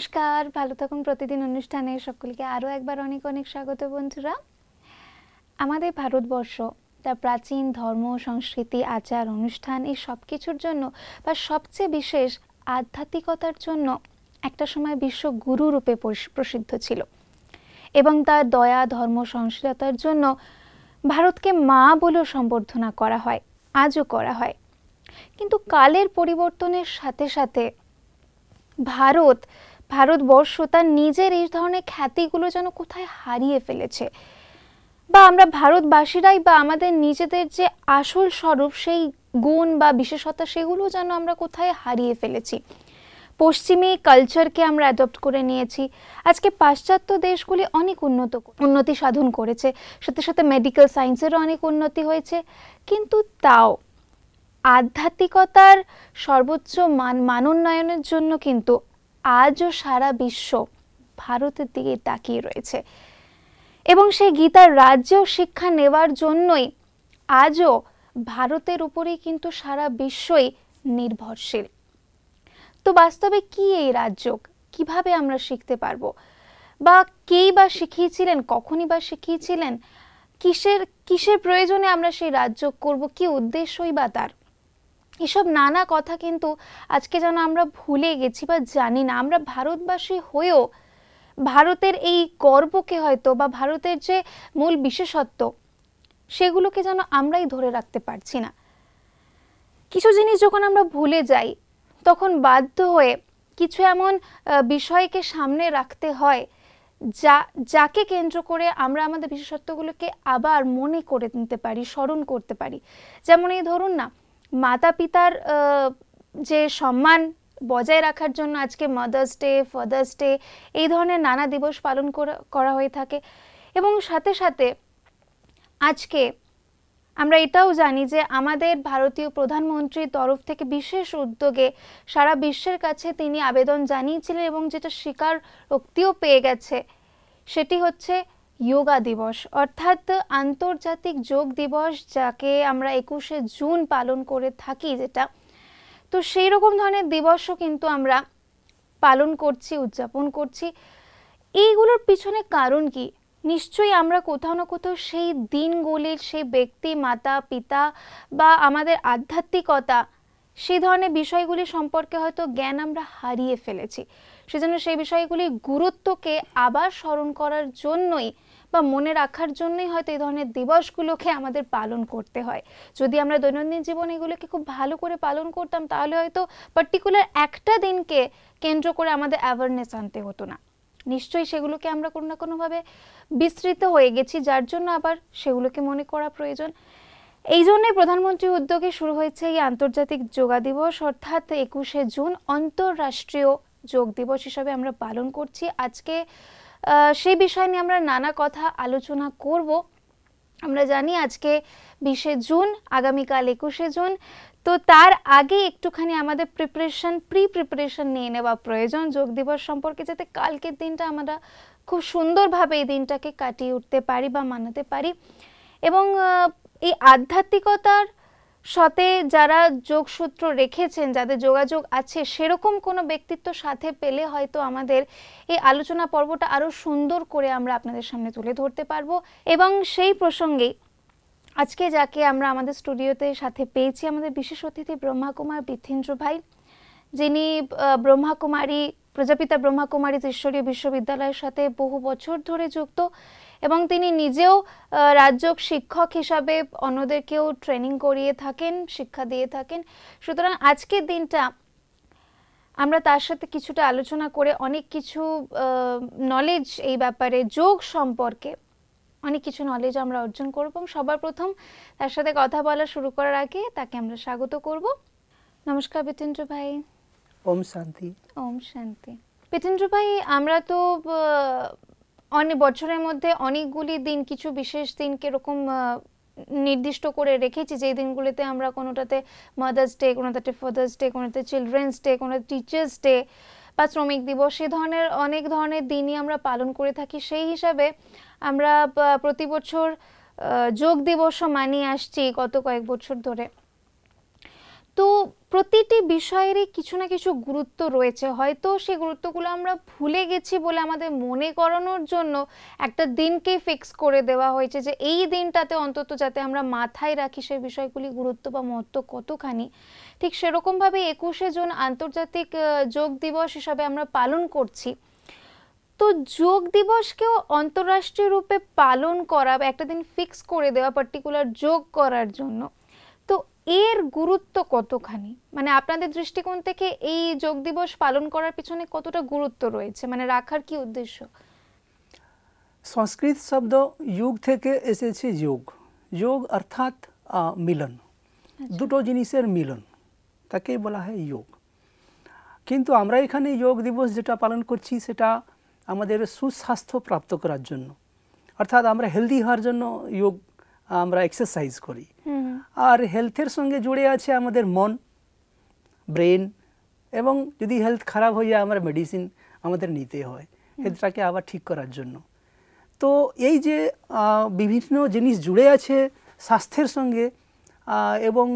নমস্কার ভালো থাকুন প্রতিদিন অনুষ্ঠানে সকলকে আরও একবার অনেক অনেক স্বাগত বন্ধুরা আমাদের ভারতবর্ষ তার প্রাচীন ধর্ম সংস্কৃতি আচার অনুষ্ঠান এই সব কিছুর জন্য বা সবচেয়ে বিশেষ আধ্যাত্মিকতার জন্য একটা সময় বিশ্ব গুরু রূপে প্রসিদ্ধ ছিল এবং তার দয়া ধর্ম সহনশীলতার জন্য ভারতকে মা বলেও সম্বর্ধনা করা হয় আজও করা হয় কিন্তু কালের পরিবর্তনের সাথে সাথে ভারত ভারতবর্ষ তার নিজের এই ধরনের খ্যাতিগুলো যেন কোথায় হারিয়ে ফেলেছে বা আমরা ভারতবাসীরাই বা আমাদের নিজেদের যে আসল স্বরূপ সেই গুণ বা বিশেষতা সেগুলো যেন আমরা কোথায় হারিয়ে ফেলেছি পশ্চিমী কালচারকে আমরা অ্যাডপ্ট করে নিয়েছি আজকে পাশ্চাত্য দেশগুলি অনেক উন্নত উন্নতি সাধন করেছে সাথে সাথে মেডিকেল সায়েন্সেরও অনেক উন্নতি হয়েছে কিন্তু তাও আধ্যাত্মিকতার সর্বোচ্চ মান মানোন্নয়নের জন্য কিন্তু আজও সারা বিশ্ব ভারতের দিকে তাকিয়ে রয়েছে এবং সেই গীতার রাজ্য শিক্ষা নেওয়ার জন্যই আজও ভারতের উপরেই কিন্তু সারা বিশ্বই নির্ভরশীল তো বাস্তবে কি এই রাজ্য কিভাবে আমরা শিখতে পারবো বা কেই বা শিখিয়েছিলেন কখনই বা শিখিয়েছিলেন কিসের কিসের প্রয়োজনে আমরা সেই রাজ্য করব কি উদ্দেশ্যই বা তার এসব নানা কথা কিন্তু আজকে যেন আমরা ভুলে গেছি বা জানি না আমরা ভারতবাসী হয়েও ভারতের এই গর্বকে হয়তো বা ভারতের যে মূল বিশেষত্ব সেগুলোকে যেন আমরাই ধরে রাখতে পারছি না কিছু জিনিস যখন আমরা ভুলে যাই তখন বাধ্য হয়ে কিছু এমন বিষয়কে সামনে রাখতে হয় যা যাকে কেন্দ্র করে আমরা আমাদের বিশেষত্বগুলোকে আবার মনে করে নিতে পারি স্মরণ করতে পারি যেমন এই ধরুন না মাতা পিতার যে সম্মান বজায় রাখার জন্য আজকে মাদার্স ডে ফাদার্স ডে এই ধরনের নানা দিবস পালন করা হয়ে থাকে এবং সাথে সাথে আজকে আমরা এটাও জানি যে আমাদের ভারতীয় প্রধানমন্ত্রীর তরফ থেকে বিশেষ উদ্যোগে সারা বিশ্বের কাছে তিনি আবেদন জানিয়েছিলেন এবং যেটা স্বীকার শক্তিও পেয়ে গেছে সেটি হচ্ছে যোগা দিবস অর্থাৎ আন্তর্জাতিক যোগ দিবস যাকে আমরা একুশে জুন পালন করে থাকি যেটা তো সেই রকম ধরনের দিবসও কিন্তু আমরা পালন করছি উদযাপন করছি এইগুলোর পিছনে কারণ কি নিশ্চয়ই আমরা কোথাও না কোথাও সেই দিনগুলির সেই ব্যক্তি মাতা পিতা বা আমাদের আধ্যাত্মিকতা সেই ধরনের বিষয়গুলি সম্পর্কে হয়তো জ্ঞান আমরা হারিয়ে ফেলেছি সেজন্য সেই বিষয়গুলির গুরুত্বকে আবার স্মরণ করার জন্যই বা মনে রাখার জন্যই হয়তো এই ধরনের দিবসগুলোকে আমাদের পালন করতে হয় যদি আমরা দৈনন্দিন জীবনে এগুলোকে খুব ভালো করে পালন করতাম তাহলে হয়তো পার্টিকুলার একটা দিনকে কেন্দ্র করে আমাদের অ্যাওয়ারনেস আনতে হতো না নিশ্চয়ই সেগুলোকে আমরা কোনো না কোনোভাবে বিস্তৃত হয়ে গেছি যার জন্য আবার সেগুলোকে মনে করা প্রয়োজন এই জন্যে প্রধানমন্ত্রীর উদ্যোগে শুরু হয়েছে এই আন্তর্জাতিক যোগা দিবস অর্থাৎ একুশে জুন অন্তর্রাষ্ট্রীয় যোগ দিবস হিসাবে আমরা পালন করছি আজকে সেই বিষয় নিয়ে আমরা নানা কথা আলোচনা করব আমরা জানি আজকে বিশে জুন আগামীকাল একুশে জুন তো তার আগে একটুখানি আমাদের প্রিপারেশন প্রি প্রিপারেশন নিয়ে নেওয়া প্রয়োজন যোগ দিবস সম্পর্কে যাতে কালকের দিনটা আমরা খুব সুন্দরভাবে এই দিনটাকে কাটিয়ে উঠতে পারি বা মানাতে পারি এবং এই আধ্যাত্মিকতার সাথে যারা যোগসূত্র রেখেছেন যাদের যোগাযোগ আছে সেরকম কোনো ব্যক্তিত্ব সাথে পেলে হয়তো আমাদের এই আলোচনা পর্বটা আরও সুন্দর করে আমরা আপনাদের সামনে তুলে ধরতে পারবো এবং সেই প্রসঙ্গে আজকে যাকে আমরা আমাদের স্টুডিওতে সাথে পেয়েছি আমাদের বিশেষ অতিথি কুমার বিথেন্দ্র ভাই যিনি ব্রহ্মাকুমারী প্রজাপিতা কুমারী ঈশ্বরীয় বিশ্ববিদ্যালয়ের সাথে বহু বছর ধরে যুক্ত এবং তিনি নিজেও রাজ্য শিক্ষক হিসাবে অন্যদেরকেও ট্রেনিং করিয়ে থাকেন শিক্ষা দিয়ে থাকেন সুতরাং আজকের দিনটা আমরা তার সাথে কিছুটা আলোচনা করে অনেক কিছু নলেজ এই ব্যাপারে যোগ সম্পর্কে অনেক কিছু নলেজ আমরা অর্জন করব এবং সবার প্রথম তার সাথে কথা বলা শুরু করার আগে তাকে আমরা স্বাগত করব নমস্কার বিতেন্দ্র ভাই ওম শান্তি ওম শান্তি বিতেন্দ্র ভাই আমরা তো অনেক বছরের মধ্যে অনেকগুলি দিন কিছু বিশেষ দিনকে এরকম নির্দিষ্ট করে রেখেছি যে দিনগুলিতে আমরা কোনোটাতে মাদার্স ডে কোনোটাতে ফাদার্স ডে কোনোটাতে চিলড্রেন্স ডে কোনোটা টিচার্স ডে বা শ্রমিক দিবস এই ধরনের অনেক ধরনের দিনই আমরা পালন করে থাকি সেই হিসাবে আমরা প্রতি বছর যোগ দিবসও মানিয়ে আসছি গত কয়েক বছর ধরে তো প্রতিটি বিষয়েরই কিছু না কিছু গুরুত্ব রয়েছে হয়তো সেই গুরুত্বগুলো আমরা ভুলে গেছি বলে আমাদের মনে করানোর জন্য একটা দিনকে ফিক্স করে দেওয়া হয়েছে যে এই দিনটাতে অন্তত যাতে আমরা মাথায় রাখি সেই বিষয়গুলি গুরুত্ব বা মহত্ব কতখানি ঠিক সেরকমভাবে একুশে জুন আন্তর্জাতিক যোগ দিবস হিসাবে আমরা পালন করছি তো যোগ দিবসকেও অন্তরাষ্ট্রীয় রূপে পালন করা বা একটা দিন ফিক্স করে দেওয়া পার্টিকুলার যোগ করার জন্য এর গুরুত্ব কতখানি মানে আপনাদের দৃষ্টিকোণ থেকে এই যোগ দিবস পালন করার পিছনে কতটা গুরুত্ব রয়েছে মানে রাখার কি উদ্দেশ্য সংস্কৃত শব্দ যুগ থেকে এসেছে যোগ যোগ অর্থাৎ মিলন আচ্ছা। দুটো জিনিসের মিলন তাকেই বলা হয় যোগ কিন্তু আমরা এখানে যোগ দিবস যেটা পালন করছি সেটা আমাদের সুস্বাস্থ্য প্রাপ্ত করার জন্য অর্থাৎ আমরা হেলদি হওয়ার জন্য যোগ আমরা এক্সারসাইজ করি আর হেলথের সঙ্গে জুড়ে আছে আমাদের মন ব্রেন এবং যদি হেলথ খারাপ হয়ে যায় আমরা মেডিসিন আমাদের নিতে হয় হেলথটাকে আবার ঠিক করার জন্য তো এই যে বিভিন্ন জিনিস জুড়ে আছে স্বাস্থ্যের সঙ্গে এবং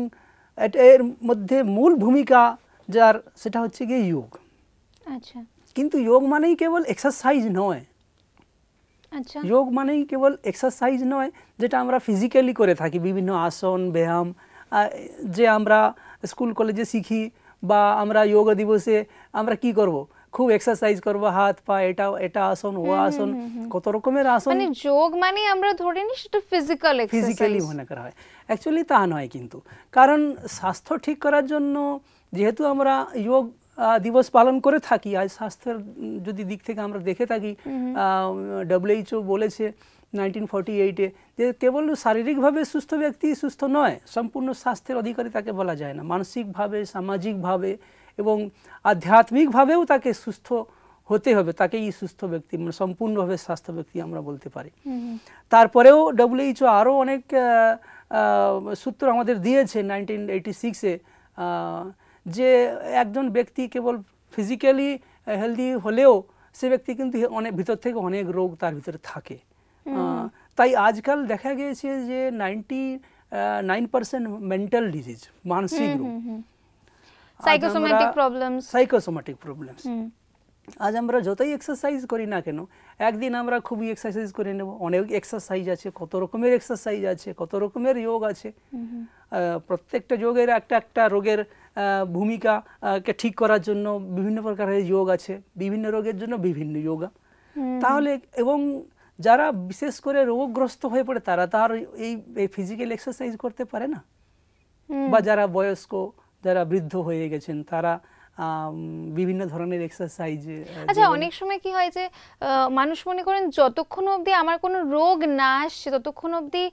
এর মধ্যে মূল ভূমিকা যার সেটা হচ্ছে গিয়ে যোগ আচ্ছা কিন্তু যোগ মানেই কেবল এক্সারসাইজ নয় আচ্ছা যোগ মানেই কেবল এক্সারসাইজ নয় যেটা আমরা ফিজিক্যালি করে থাকি বিভিন্ন আসন ব্যায়াম যে আমরা স্কুল কলেজে শিখি বা আমরা যোগ দিবসে আমরা কি করব খুব এক্সারসাইজ করবো হাত পা এটা এটা আসন ও আসন কত রকমের আসন মানে যোগ মানে আমরা ধরে নি সেটা ফিজিক্যাল ফিজিক্যালি মনে করা হয় অ্যাকচুয়ালি তা নয় কিন্তু কারণ স্বাস্থ্য ঠিক করার জন্য যেহেতু আমরা যোগ দিবস পালন করে থাকি আজ স্বাস্থ্যের যদি দিক থেকে আমরা দেখে থাকি ডব্লিউএইচও বলেছে নাইনটিন ফর্টি এইটে যে কেবল শারীরিকভাবে সুস্থ ব্যক্তি সুস্থ নয় সম্পূর্ণ স্বাস্থ্যের অধিকারী তাকে বলা যায় না মানসিকভাবে সামাজিকভাবে এবং আধ্যাত্মিকভাবেও তাকে সুস্থ হতে হবে তাকে এই সুস্থ ব্যক্তি মানে সম্পূর্ণভাবে স্বাস্থ্য ব্যক্তি আমরা বলতে পারি তারপরেও ডব্লিউএইচও আরও অনেক সূত্র আমাদের দিয়েছে নাইনটিন এইটি সিক্সে যে একজন ব্যক্তি কেবল ফিজিক্যালি হেলদি হলেও সে ব্যক্তি কিন্তু অনেক ভিতর থেকে অনেক রোগ তার ভিতরে থাকে তাই আজকাল দেখা গিয়েছে যে ninety nine percent mental disease মানসিক রোগ সাইকোসোমেটিক প্রবলেম আজ আমরা যতই এক্সারসাইজ করি না কেন একদিন আমরা খুবই এক্সারসাইজ করে নেব অনেক এক্সারসাইজ আছে কত রকমের এক্সারসাইজ আছে কত রকমের যোগ আছে প্রত্যেকটা যোগের একটা একটা রোগের ভূমিকাকে ঠিক করার জন্য বিভিন্ন প্রকারের যোগ আছে বিভিন্ন রোগের জন্য বিভিন্ন যোগা তাহলে এবং যারা বিশেষ করে রোগগ্রস্ত হয়ে পড়ে তারা তার এই ফিজিক্যাল এক্সারসাইজ করতে পারে না বা যারা বয়স্ক যারা বৃদ্ধ হয়ে গেছেন তারা বিভিন্ন ধরনের এক্সারসাইজ আচ্ছা অনেক সময় কি হয় যে মানুষ মনে করেন যতক্ষণ অবধি আমার কোনো রোগ না আসছে ততক্ষণ অবধি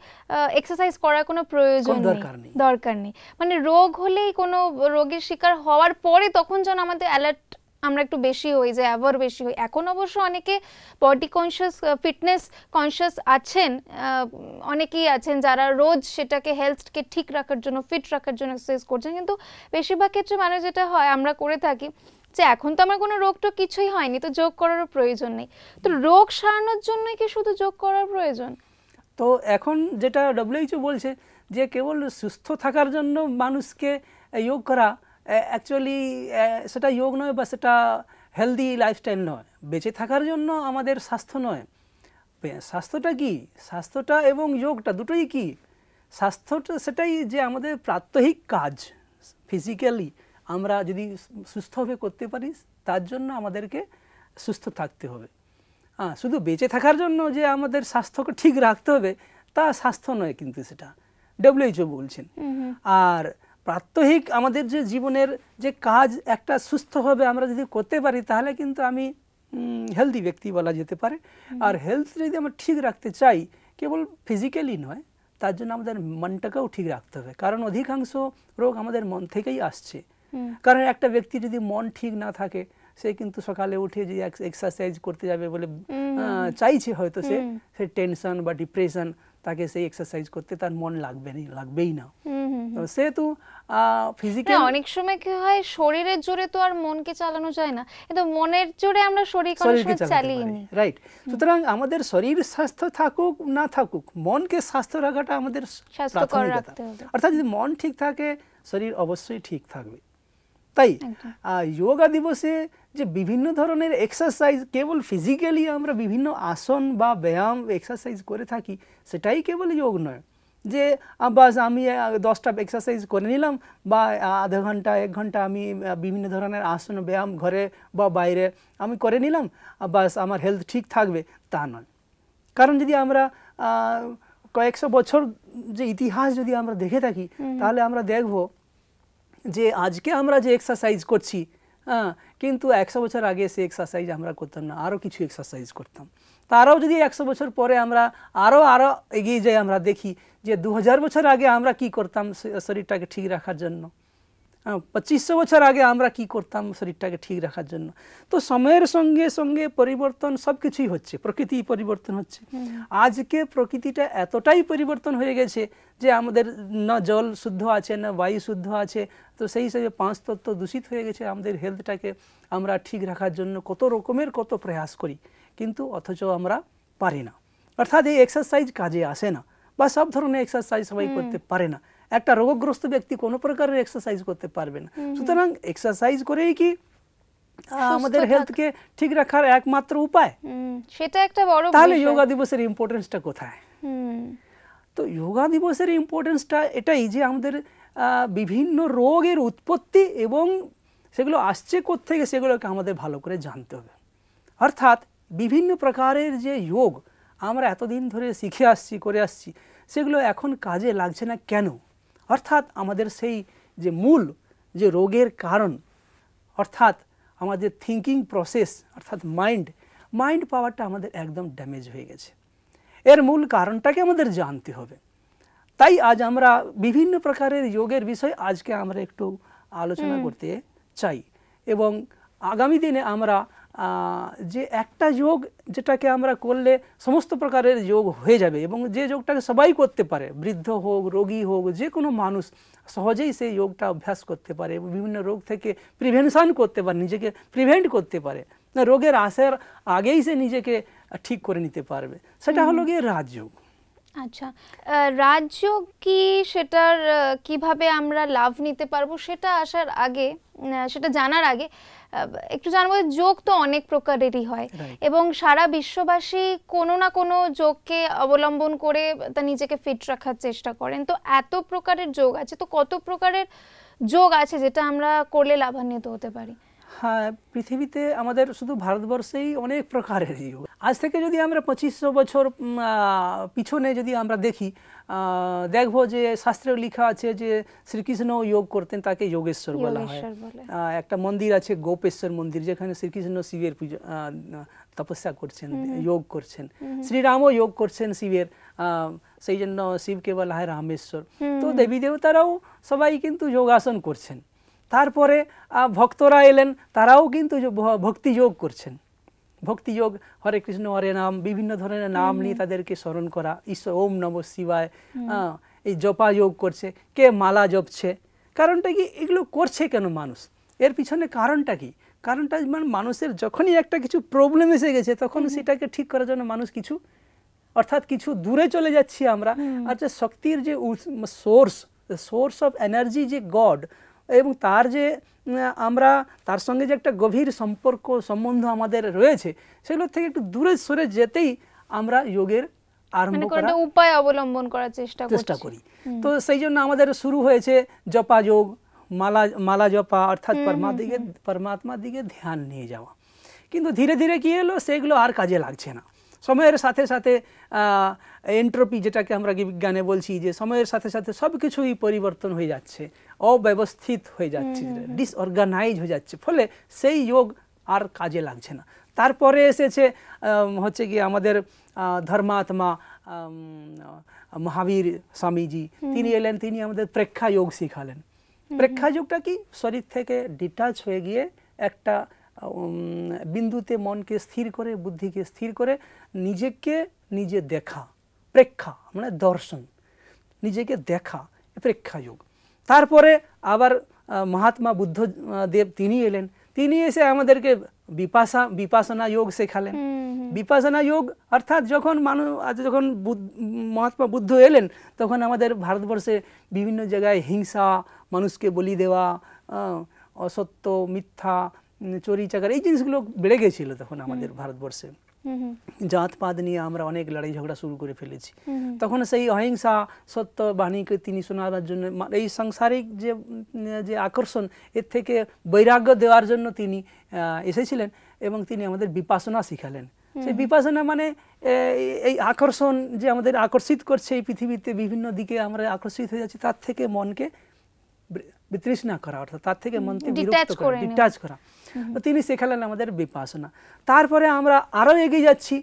এক্সারসাইজ করার কোনো প্রয়োজন দরকার নেই দরকার নেই মানে রোগ হলেই কোনো রোগের শিকার হওয়ার পরে তখন যেন আমাদের অ্যালার্ট আমরা একটু বেশি হই যে অ্যাভার বেশি হই এখন অবশ্য অনেকে বডি কনসিয়াস ফিটনেস কনসিয়াস আছেন অনেকেই আছেন যারা রোজ সেটাকে হেলথকে ঠিক রাখার জন্য ফিট রাখার জন্য এক্সারসাইজ করছেন কিন্তু বেশিরভাগ ক্ষেত্রে মানে যেটা হয় আমরা করে থাকি যে এখন তো আমার কোনো রোগ তো কিছুই হয়নি তো যোগ করারও প্রয়োজন নেই তো রোগ সারানোর জন্যই কি শুধু যোগ করার প্রয়োজন তো এখন যেটা ডব্লিউএইচও বলছে যে কেবল সুস্থ থাকার জন্য মানুষকে যোগ করা অ্যাকচুয়ালি সেটা যোগ নয় বা সেটা হেলদি লাইফস্টাইল নয় বেঁচে থাকার জন্য আমাদের স্বাস্থ্য নয় স্বাস্থ্যটা কি স্বাস্থ্যটা এবং যোগটা দুটোই কি স্বাস্থ্যটা সেটাই যে আমাদের প্রাত্যহিক কাজ ফিজিক্যালি আমরা যদি সুস্থভাবে করতে পারি তার জন্য আমাদেরকে সুস্থ থাকতে হবে হ্যাঁ শুধু বেঁচে থাকার জন্য যে আমাদের স্বাস্থ্যকে ঠিক রাখতে হবে তা স্বাস্থ্য নয় কিন্তু সেটা ডব্লিউএইচও বলছেন আর প্রাত্যহিক আমাদের যে জীবনের যে কাজ একটা সুস্থভাবে আমরা যদি করতে পারি তাহলে কিন্তু আমি হেলদি ব্যক্তি বলা যেতে পারে আর হেলথ যদি আমরা ঠিক রাখতে চাই কেবল ফিজিক্যালি নয় তার জন্য আমাদের মনটাকেও ঠিক রাখতে হবে কারণ অধিকাংশ রোগ আমাদের মন থেকেই আসছে কারণ একটা ব্যক্তি যদি মন ঠিক না থাকে সে কিন্তু সকালে উঠে যে এক্সারসাইজ করতে যাবে বলে চাইছে হয়তো সে সে টেনশন বা ডিপ্রেশন তাকে সেই এক্সারসাইজ করতে তার মন লাগবে না লাগবেই না তো সেহেতু ফিজিক্যাল অনেক সময় কি হয় শরীরের জোরে তো আর মনকে চালানো যায় না কিন্তু মনের জোরে আমরা শরীর চালিয়ে নিই রাইট সুতরাং আমাদের শরীর স্বাস্থ্য থাকুক না থাকুক মনকে স্বাস্থ্য রাখাটা আমাদের প্রাথমিকতা অর্থাৎ যদি মন ঠিক থাকে শরীর অবশ্যই ঠিক থাকবে তাই যোগা দিবসে যে বিভিন্ন ধরনের এক্সারসাইজ কেবল ফিজিক্যালি আমরা বিভিন্ন আসন বা ব্যায়াম এক্সারসাইজ করে থাকি সেটাই কেবল যোগ নয় যে বাস আমি দশটা এক্সারসাইজ করে নিলাম বা আধ ঘন্টা এক ঘন্টা আমি বিভিন্ন ধরনের আসন ব্যায়াম ঘরে বা বাইরে আমি করে নিলাম বাস আমার হেলথ ঠিক থাকবে তা নয় কারণ যদি আমরা কয়েকশো বছর যে ইতিহাস যদি আমরা দেখে থাকি তাহলে আমরা দেখবো যে আজকে আমরা যে এক্সারসাইজ করছি হ্যাঁ কিন্তু একশো বছর আগে সে এক্সারসাইজ আমরা করতাম না আরও কিছু এক্সারসাইজ করতাম তারাও যদি একশো বছর পরে আমরা আরও আরও এগিয়ে যাই আমরা দেখি যে দু বছর আগে আমরা কি করতাম শরীরটাকে ঠিক রাখার জন্য হ্যাঁ, পঁচিশশো বছর আগে আমরা কি করতাম শরীরটাকে ঠিক রাখার জন্য তো সময়ের সঙ্গে সঙ্গে পরিবর্তন সব কিছুই হচ্ছে প্রকৃতি পরিবর্তন হচ্ছে আজকে প্রকৃতিটা এতটাই পরিবর্তন হয়ে গেছে যে আমাদের না জল শুদ্ধ আছে না বায়ু শুদ্ধ আছে তো সেই হিসেবে পাঁচ তত্ত্ব দূষিত হয়ে গেছে আমাদের হেলথটাকে আমরা ঠিক রাখার জন্য কত রকমের কত প্রয়াস করি কিন্তু অথচ আমরা পারি না অর্থাৎ এই এক্সারসাইজ কাজে আসে না বা সব ধরনের এক্সারসাইজ সবাই করতে পারে না একটা রোগগ্রস্ত ব্যক্তি কোনো প্রকারের এক্সারসাইজ করতে পারবে না সুতরাং এক্সারসাইজ করেই কি আমাদের হেলথকে ঠিক রাখার একমাত্র উপায় সেটা একটা বড় তাহলে যোগা দিবসের ইম্পর্টেন্সটা কোথায় তো যোগা দিবসের ইম্পর্টেন্সটা এটাই যে আমাদের বিভিন্ন রোগের উৎপত্তি এবং সেগুলো আসছে থেকে সেগুলোকে আমাদের ভালো করে জানতে হবে অর্থাৎ বিভিন্ন প্রকারের যে যোগ আমরা এতদিন ধরে শিখে আসছি করে আসছি সেগুলো এখন কাজে লাগছে না কেন অর্থাৎ আমাদের সেই যে মূল যে রোগের কারণ অর্থাৎ আমাদের থিঙ্কিং প্রসেস অর্থাৎ মাইন্ড মাইন্ড পাওয়ারটা আমাদের একদম ড্যামেজ হয়ে গেছে এর মূল কারণটাকে আমাদের জানতে হবে তাই আজ আমরা বিভিন্ন প্রকারের যোগের বিষয়ে আজকে আমরা একটু আলোচনা করতে চাই এবং আগামী দিনে আমরা যে একটা যোগ যেটাকে আমরা করলে সমস্ত প্রকারের যোগ হয়ে যাবে এবং যে যোগটাকে সবাই করতে পারে বৃদ্ধ হোক রোগী হোক যে কোনো মানুষ সহজেই সেই যোগটা অভ্যাস করতে পারে এবং বিভিন্ন রোগ থেকে প্রিভেনশান করতে পারে নিজেকে প্রিভেন্ট করতে পারে না রোগের আসার আগেই সে নিজেকে ঠিক করে নিতে পারবে সেটা হলো গিয়ে রাজযোগ আচ্ছা রাজযোগ কি সেটার কিভাবে আমরা লাভ নিতে পারবো সেটা আসার আগে সেটা জানার আগে একটু জানবো যোগ তো অনেক প্রকারেরই হয় এবং সারা বিশ্ববাসী কোনো না কোনো যোগকে অবলম্বন করে তা নিজেকে ফিট রাখার চেষ্টা করেন তো এত প্রকারের যোগ আছে তো কত প্রকারের যোগ আছে যেটা আমরা করলে লাভান্বিত হতে পারি হ্যাঁ পৃথিবীতে আমাদের শুধু ভারতবর্ষেই অনেক প্রকারের যুগ আজ থেকে যদি আমরা পঁচিশশো বছর পিছনে যদি আমরা দেখি দেখব যে শাস্ত্রে লেখা আছে যে শ্রীকৃষ্ণ যোগ করতেন তাকে যোগেশ্বর বলা হয় একটা মন্দির আছে গোপেশ্বর মন্দির যেখানে শ্রীকৃষ্ণ শিবের পুজো তপস্যা করছেন যোগ করছেন শ্রীরামও যোগ করছেন শিবের সেই জন্য শিবকে বলা হয় রামেশ্বর তো দেবী দেবতারাও সবাই কিন্তু যোগাসন করছেন তারপরে ভক্তরা এলেন তারাও কিন্তু ভক্তিযোগ করছেন ভক্তিযোগ হরে কৃষ্ণ হরে নাম বিভিন্ন ধরনের নাম নিয়ে তাদেরকে স্মরণ করা ঈশ্বর ওম নম শিবায় এই জপা যোগ করছে কে মালা জপছে কারণটা কি এগুলো করছে কেন মানুষ এর পিছনে কারণটা কি কারণটা মানে মানুষের যখনই একটা কিছু প্রবলেম এসে গেছে তখন সেটাকে ঠিক করার জন্য মানুষ কিছু অর্থাৎ কিছু দূরে চলে যাচ্ছি আমরা আর যে শক্তির যে সোর্স সোর্স অফ এনার্জি যে গড এবং তার যে আমরা তার সঙ্গে যে একটা গভীর সম্পর্ক সম্বন্ধ আমাদের রয়েছে সেগুলো থেকে একটু দূরে সরে যেতেই আমরা যোগের আরম্ভ মানে করা উপায় অবলম্বন করার চেষ্টা চেষ্টা করি তো সেই জন্য আমাদের শুরু হয়েছে জপা যোগ মালা মালা জপা অর্থাৎ পরমা দিকে পরমাত্মার দিকে ধ্যান নিয়ে যাওয়া কিন্তু ধীরে ধীরে কি এলো সেগুলো আর কাজে লাগছে না সময়ের সাথে সাথে এন্ট্রপি যেটাকে আমরা বিজ্ঞানে বলছি যে সময়ের সাথে সাথে সব কিছুই পরিবর্তন হয়ে যাচ্ছে অব্যবস্থিত হয়ে যাচ্ছে ডিসঅর্গানাইজ হয়ে যাচ্ছে ফলে সেই যোগ আর কাজে লাগছে না তারপরে এসেছে হচ্ছে কি আমাদের ধর্মাত্মা মহাবীর স্বামীজি তিনি এলেন তিনি আমাদের প্রেক্ষা যোগ শিখালেন প্রেক্ষাযোগটা কি শরীর থেকে ডিটাচ হয়ে গিয়ে একটা বিন্দুতে মনকে স্থির করে বুদ্ধিকে স্থির করে নিজেকে নিজে দেখা প্রেক্ষা মানে দর্শন নিজেকে দেখা প্রেক্ষাযোগ তারপরে আবার মহাত্মা বুদ্ধদেব তিনি এলেন তিনি এসে আমাদেরকে বিপাসা বিপাসনা যোগ শেখালেন বিপাসনা যোগ অর্থাৎ যখন মানুষ আজ যখন মহাত্মা বুদ্ধ এলেন তখন আমাদের ভারতবর্ষে বিভিন্ন জায়গায় হিংসা মানুষকে বলি দেওয়া অসত্য মিথ্যা চোরি চাকার এই জিনিসগুলো বেড়ে গেছিলো তখন আমাদের ভারতবর্ষে জাত পাত নিয়ে আমরা অনেক লড়াই ঝগড়া শুরু করে ফেলেছি তখন সেই অহিংসা সত্য বাণীকে তিনি শোনাবার জন্য এই সাংসারিক যে যে আকর্ষণ এর থেকে বৈরাগ্য দেওয়ার জন্য তিনি এসেছিলেন এবং তিনি আমাদের বিপাসনা শিখালেন সেই বিপাসনা মানে এই আকর্ষণ যে আমাদের আকর্ষিত করছে এই পৃথিবীতে বিভিন্ন দিকে আমরা আকর্ষিত হয়ে যাচ্ছি তার থেকে মনকে বিতৃষ্ণা করা অর্থাৎ তার থেকে মনকে বিরক্ত করা ডিটাচ করা তো তিনি শেখালেন আমাদের বিপাসনা তারপরে আমরা আরও এগিয়ে যাচ্ছি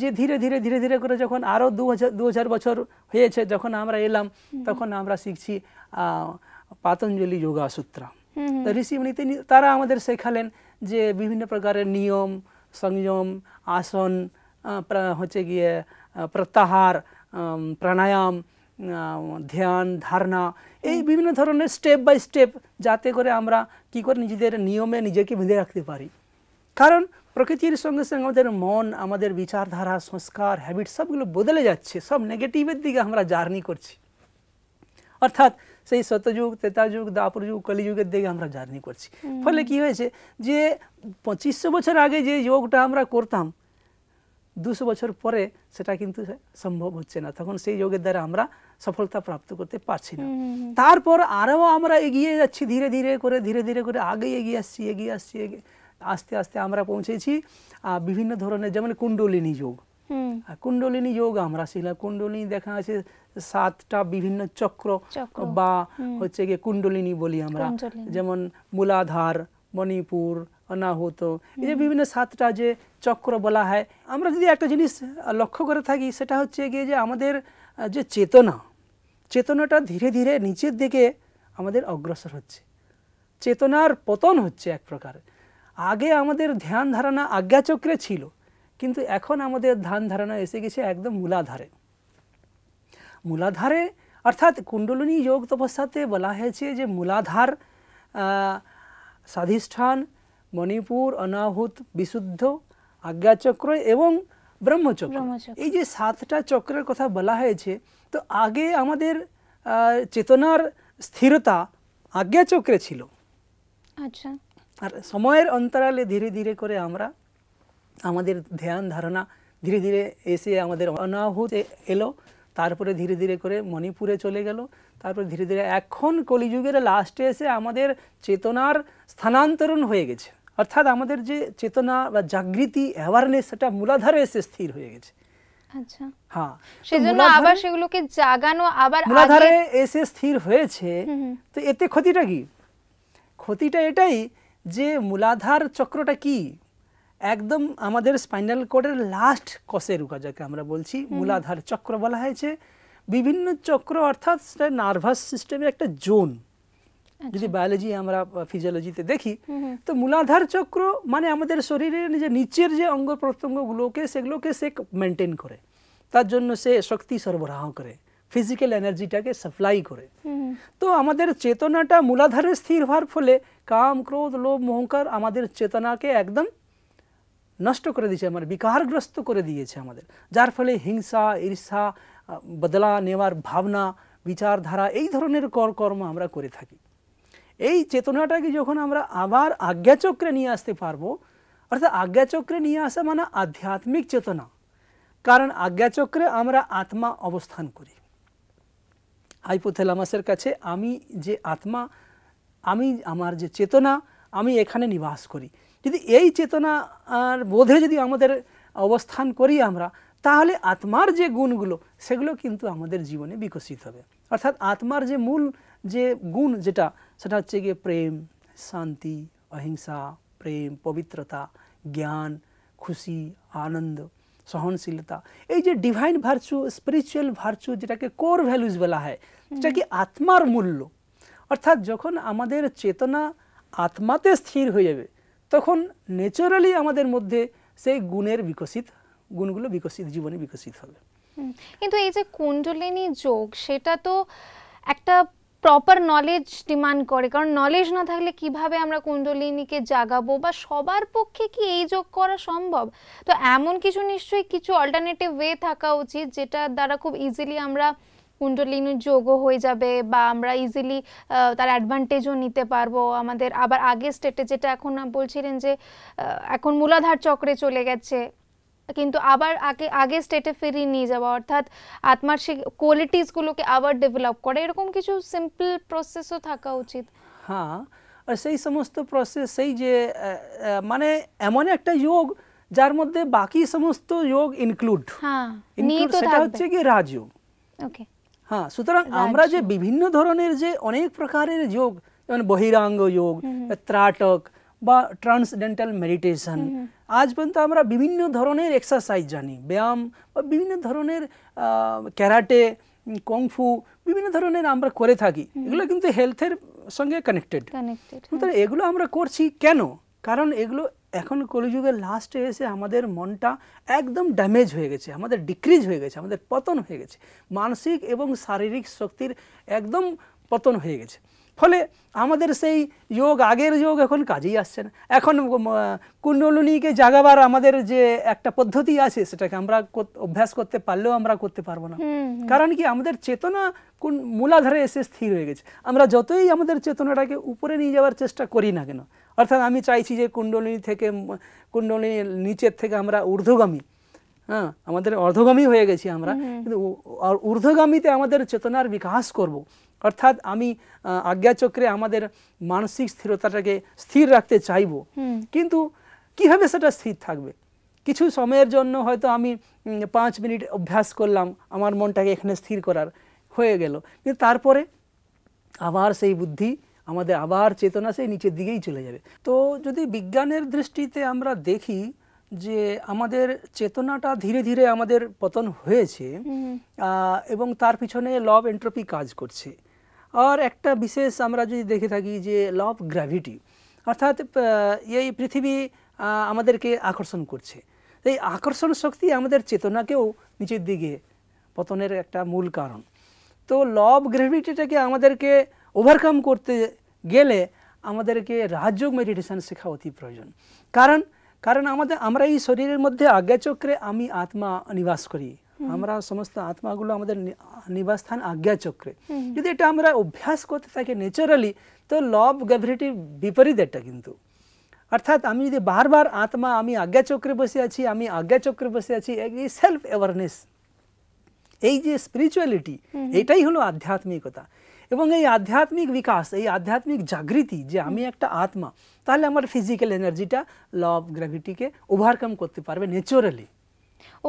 যে ধীরে ধীরে ধীরে ধীরে করে যখন আরও দু হাজার বছর হয়েছে যখন আমরা এলাম তখন আমরা শিখছি পাতঞ্জলি যোগাসূত্র তো ঋষি তিনি তারা আমাদের শেখালেন যে বিভিন্ন প্রকারের নিয়ম সংযম আসন হচ্ছে গিয়ে প্রত্যাহার প্রাণায়াম ধ্যান ধারণা এই বিভিন্ন ধরনের স্টেপ বাই স্টেপ যাতে করে আমরা কি করে নিজেদের নিয়মে নিজেকে বেঁধে রাখতে পারি কারণ প্রকৃতির সঙ্গে সঙ্গে আমাদের মন আমাদের বিচারধারা সংস্কার হ্যাবিট সবগুলো বদলে যাচ্ছে সব নেগেটিভের দিকে আমরা জার্নি করছি অর্থাৎ সেই শতযুগ তেতাযুগ দাপুর যুগ কলিযুগের দিকে আমরা জার্নি করছি ফলে কি হয়েছে যে পঁচিশশো বছর আগে যে যোগটা আমরা করতাম দুশো বছর পরে সেটা কিন্তু সম্ভব হচ্ছে না তখন সেই যোগের দ্বারা আমরা সফলতা প্রাপ্ত করতে পারছি না তারপর আরও আমরা এগিয়ে যাচ্ছি ধীরে ধীরে করে ধীরে ধীরে করে আগে এগিয়ে আসছি এগিয়ে আসছি আস্তে আস্তে আমরা পৌঁছেছি বিভিন্ন ধরনের যেমন কুণ্ডলিনী যোগ কুণ্ডলিনী যোগ আমরা শিখলাম কুণ্ডলিনী দেখা আছে সাতটা বিভিন্ন চক্র বা হচ্ছে গিয়ে কুণ্ডলিনী বলি আমরা যেমন মূলাধার মণিপুর না হতো এই যে বিভিন্ন সাতটা যে চক্র বলা হয় আমরা যদি একটা জিনিস লক্ষ্য করে থাকি সেটা হচ্ছে গিয়ে যে আমাদের যে চেতনা চেতনাটা ধীরে ধীরে নিচের দিকে আমাদের অগ্রসর হচ্ছে চেতনার পতন হচ্ছে এক প্রকার আগে আমাদের ধ্যান ধারণা আজ্ঞাচক্রে ছিল কিন্তু এখন আমাদের ধ্যান ধারণা এসে গেছে একদম মূলাধারে মূলাধারে অর্থাৎ কুণ্ডলিনী যোগ তপস্যাতে বলা হয়েছে যে মূলাধার স্বাধিষ্ঠান মণিপুর অনাহুত বিশুদ্ধ আজ্ঞাচক্র এবং ব্রহ্মচক্র এই যে সাতটা চক্রের কথা বলা হয়েছে তো আগে আমাদের চেতনার স্থিরতা আজ্ঞাচক্রে ছিল আচ্ছা আর সময়ের অন্তরালে ধীরে ধীরে করে আমরা আমাদের ধ্যান ধারণা ধীরে ধীরে এসে আমাদের অনাহুত এলো তারপরে ধীরে ধীরে করে মণিপুরে চলে গেল তারপরে ধীরে ধীরে এখন কলিযুগের লাস্টে এসে আমাদের চেতনার স্থানান্তরণ হয়ে গেছে অর্থাৎ আমাদের যে চেতনা বা জাগৃতি অ্যাওয়ারনেস সেটা মূলাধারে এসে স্থির হয়ে গেছে আচ্ছা হ্যাঁ সেজন্য আবার সেগুলোকে জাগানো আবার মূলাধারে এসে স্থির হয়েছে তো এতে ক্ষতিটা কি ক্ষতিটা এটাই যে মূলাধার চক্রটা কি একদম আমাদের স্পাইনাল কোডের লাস্ট কশেরুকা যাকে আমরা বলছি মূলাধার চক্র বলা হয়েছে বিভিন্ন চক্র অর্থাৎ সেটা নার্ভাস সিস্টেমের একটা জোন আচ্ছা। যদি বায়োলজি আমরা ফিজিওলজিতে দেখি তো মূলাধার চক্র মানে আমাদের শরীরের যে নিচের যে অঙ্গ প্রত্যঙ্গগুলোকে সেগুলোকে সে মেনটেন করে তার জন্য সে শক্তি সরবরাহ করে ফিজিক্যাল এনার্জিটাকে সাপ্লাই করে তো আমাদের চেতনাটা মূলাধারে স্থির হওয়ার ফলে কাম ক্রোধ লোভ মহংকার আমাদের চেতনাকে একদম নষ্ট করে দিয়েছে আমার মানে বিকারগ্রস্ত করে দিয়েছে আমাদের যার ফলে হিংসা ঈর্ষা বদলা নেওয়ার ভাবনা বিচারধারা এই ধরনের কর কর্ম আমরা করে থাকি এই চেতনাটাকে যখন আমরা আবার আজ্ঞাচক্রে নিয়ে আসতে পারবো অর্থাৎ আজ্ঞাচক্রে নিয়ে আসা মানে আধ্যাত্মিক চেতনা কারণ আজ্ঞাচক্রে আমরা আত্মা অবস্থান করি হাইপোথেলামাসের কাছে আমি যে আত্মা আমি আমার যে চেতনা আমি এখানে নিবাস করি যদি এই চেতনা আর বোধে যদি আমাদের অবস্থান করি আমরা তাহলে আত্মার যে গুণগুলো সেগুলো কিন্তু আমাদের জীবনে বিকশিত হবে অর্থাৎ আত্মার যে মূল যে গুণ যেটা সেটা হচ্ছে গিয়ে প্রেম শান্তি অহিংসা প্রেম পবিত্রতা জ্ঞান খুশি আনন্দ সহনশীলতা এই যে ডিভাইন ভার্চু স্পিরিচুয়াল ভার্চু যেটাকে কোর ভ্যালুজ বলা হয় যেটা কি আত্মার মূল্য অর্থাৎ যখন আমাদের চেতনা আত্মাতে স্থির হয়ে যাবে তখন ন্যাচারালি আমাদের মধ্যে সেই গুণের বিকশিত গুণগুলো বিকশিত জীবনে বিকশিত হবে কিন্তু এই যে কুণ্ডলিনী যোগ সেটা তো একটা প্রপার নলেজ ডিমান্ড করে কারণ নলেজ না থাকলে কিভাবে আমরা কুণ্ডলিনীকে জাগাবো বা সবার পক্ষে কি এই যোগ করা সম্ভব তো এমন কিছু নিশ্চয়ই কিছু অল্টারনেটিভ ওয়ে থাকা উচিত যেটা দ্বারা খুব ইজিলি আমরা কুণ্ডলিনীর যোগও হয়ে যাবে বা আমরা ইজিলি তার অ্যাডভান্টেজও নিতে পারবো আমাদের আবার আগের স্টেটে যেটা এখন বলছিলেন যে এখন মূলাধার চক্রে চলে গেছে কিন্তু আবার আগে আগে স্টেটে ফিরিয়ে নিয়ে যাওয়া অর্থাৎ আত্মার সেই কোয়ালিটিসগুলোকে আবার ডেভেলপ করা এরকম কিছু সিম্পল প্রসেসও থাকা উচিত হ্যাঁ আর সেই সমস্ত প্রসেস সেই যে মানে এমন একটা যোগ যার মধ্যে বাকি সমস্ত যোগ ইনক্লুড হ্যাঁ সেটা হচ্ছে কি রাজযোগ ওকে হ্যাঁ সুতরাং আমরা যে বিভিন্ন ধরনের যে অনেক প্রকারের যোগ যেমন বহিরাঙ্গ যোগ ত্রাটক বা ট্রান্সডেন্টাল মেডিটেশন আজ পর্যন্ত আমরা বিভিন্ন ধরনের এক্সারসাইজ জানি ব্যায়াম বা বিভিন্ন ধরনের ক্যারাটে কংফু বিভিন্ন ধরনের আমরা করে থাকি এগুলো কিন্তু হেলথের সঙ্গে কানেক্টেড এগুলো আমরা করছি কেন কারণ এগুলো এখন কলিযুগের লাস্টে এসে আমাদের মনটা একদম ড্যামেজ হয়ে গেছে আমাদের ডিক্রিজ হয়ে গেছে আমাদের পতন হয়ে গেছে মানসিক এবং শারীরিক শক্তির একদম পতন হয়ে গেছে ফলে আমাদের সেই যোগ আগের যোগ এখন কাজেই আসছে না এখন কুণ্ডলিনীকে জাগাবার আমাদের যে একটা পদ্ধতি আছে সেটাকে আমরা অভ্যাস করতে পারলেও আমরা করতে পারবো না কারণ কি আমাদের চেতনা কোন মূলাধারে এসে স্থির হয়ে গেছে আমরা যতই আমাদের চেতনাটাকে উপরে নিয়ে যাওয়ার চেষ্টা করি না কেন অর্থাৎ আমি চাইছি যে কুণ্ডলিনী থেকে কুণ্ডলিনীর নিচের থেকে আমরা ঊর্ধ্বগামী হ্যাঁ আমাদের অর্ধগামী হয়ে গেছি আমরা কিন্তু ঊর্ধ্বগামীতে আমাদের চেতনার বিকাশ করব। অর্থাৎ আমি আজ্ঞাচক্রে আমাদের মানসিক স্থিরতাটাকে স্থির রাখতে চাইব কিন্তু কিভাবে সেটা স্থির থাকবে কিছু সময়ের জন্য হয়তো আমি পাঁচ মিনিট অভ্যাস করলাম আমার মনটাকে এখানে স্থির করার হয়ে গেল কিন্তু তারপরে আবার সেই বুদ্ধি আমাদের আবার চেতনা সেই নিচের দিকেই চলে যাবে তো যদি বিজ্ঞানের দৃষ্টিতে আমরা দেখি যে আমাদের চেতনাটা ধীরে ধীরে আমাদের পতন হয়েছে এবং তার পিছনে লভ এন্ট্রপি কাজ করছে আর একটা বিশেষ আমরা যদি দেখে থাকি যে লভ গ্র্যাভিটি অর্থাৎ এই পৃথিবী আমাদেরকে আকর্ষণ করছে এই আকর্ষণ শক্তি আমাদের চেতনাকেও নিচের দিকে পতনের একটা মূল কারণ তো লব গ্র্যাভিটিটাকে আমাদেরকে ওভারকাম করতে গেলে আমাদেরকে রাজযোগ মেডিটেশান শেখা অতি প্রয়োজন কারণ কারণ আমাদের আমরা এই শরীরের মধ্যে আজ্ঞাচক্রে আমি আত্মা নিবাস করি আমরা সমস্ত আত্মাগুলো আমাদের নিবাসস্থান আজ্ঞাচক্রে যদি এটা আমরা অভ্যাস করতে থাকি ন্যাচারালি তো লভ গ্যাভরিটির বিপরীত এটা কিন্তু অর্থাৎ আমি যদি বারবার আত্মা আমি আজ্ঞাচক্রে বসে আছি আমি আজ্ঞাচক্রে বসে আছি এই সেলফ অ্যাওয়ারনেস এই যে স্পিরিচুয়ালিটি এটাই হলো আধ্যাত্মিকতা এবং এই আধ্যাত্মিক বিকাশ এই আধ্যাত্মিক জাগৃতি যে আমি একটা আত্মা তাহলে আমার ফিজিক্যাল এনার্জিটা ল অফ গ্র্যাভিটি কে ওভারকাম করতে পারবে ন্যাচারালি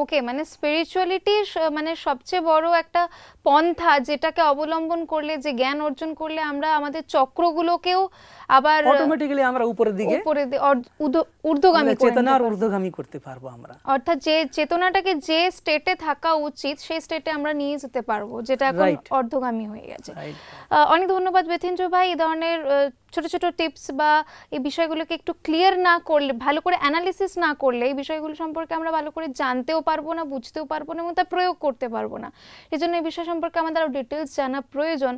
ওকে মানে স্পিরিচুয়ালিটি মানে সবচেয়ে বড় একটা পন্থা যেটাকে অবলম্বন করলে যে জ্ঞান অর্জন করলে আমরা আমাদের চক্রগুলোকেও আবার অটোমেটিক্যালি আমরা উপরের দিকে উপরে ঊর্ধ্বগামী মানে চেতনার ঊর্ধ্বগামী করতে পারবো আমরা অর্থাৎ যে চেতনাটাকে যে স্টেটে থাকা উচিত সেই স্টেটে আমরা নিয়ে যেতে পারবো যেটা এখন অর্ধগামী হয়ে গেছে অনেক ধন্যবাদ বেথেন্দ্র ভাই এই ধরনের ছোট ছোট টিপস বা এই বিষয়গুলোকে একটু ক্লিয়ার না করলে ভালো করে অ্যানালিসিস না করলে এই বিষয়গুলো সম্পর্কে আমরা ভালো করে জানতেও পারবো না বুঝতেও পারবো না এবং তা প্রয়োগ করতে পারবো না এই জন্য এই বিষয় সম্পর্কে আমাদের আরও ডিটেলস জানা প্রয়োজন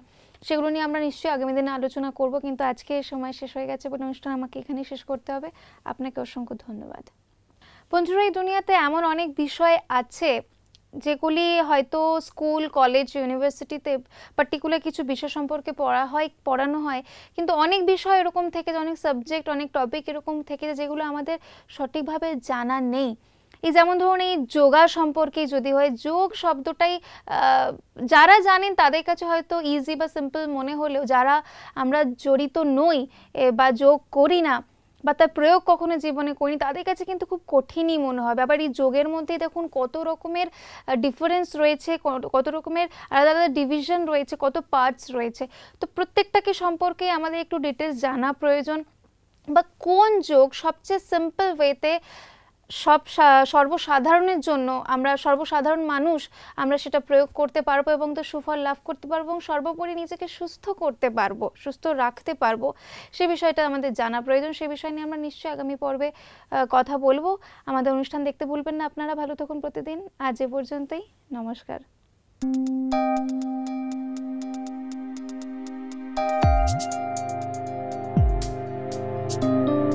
সেগুলো নিয়ে আমরা নিশ্চয়ই আগামী দিনে আলোচনা করব কিন্তু আজকে সময় শেষ হয়ে গেছে বলে অনুষ্ঠান আমাকে এখানেই শেষ করতে হবে আপনাকে অসংখ্য ধন্যবাদ বন্ধুরা এই দুনিয়াতে এমন অনেক বিষয় আছে যেগুলি হয়তো স্কুল কলেজ ইউনিভার্সিটিতে পার্টিকুলার কিছু বিষয় সম্পর্কে পড়া হয় পড়ানো হয় কিন্তু অনেক বিষয় এরকম থেকে অনেক সাবজেক্ট অনেক টপিক এরকম থেকে যেগুলো আমাদের সঠিকভাবে জানা নেই এই যেমন ধরুন এই যোগা সম্পর্কে যদি হয় যোগ শব্দটাই যারা জানেন তাদের কাছে হয়তো ইজি বা সিম্পল মনে হলেও যারা আমরা জড়িত নই বা যোগ করি না বা তার প্রয়োগ কখনো জীবনে করিনি তাদের কাছে কিন্তু খুব কঠিনই মনে হবে আবার এই যোগের মধ্যে দেখুন কত রকমের ডিফারেন্স রয়েছে কত রকমের আলাদা আলাদা ডিভিশন রয়েছে কত পার্টস রয়েছে তো প্রত্যেকটাকে সম্পর্কে আমাদের একটু ডিটেলস জানা প্রয়োজন বা কোন যোগ সবচেয়ে সিম্পল ওয়েতে সব সর্বসাধারণের জন্য আমরা সর্বসাধারণ মানুষ আমরা সেটা প্রয়োগ করতে পারবো এবং তো সুফল লাভ করতে পারবো এবং সর্বোপরি নিজেকে সুস্থ করতে পারবো সুস্থ রাখতে পারবো সে বিষয়টা আমাদের জানা প্রয়োজন সে বিষয় নিয়ে আমরা নিশ্চয়ই আগামী পর্বে কথা বলবো আমাদের অনুষ্ঠান দেখতে ভুলবেন না আপনারা ভালো থাকুন প্রতিদিন আজ এ পর্যন্তই নমস্কার thank you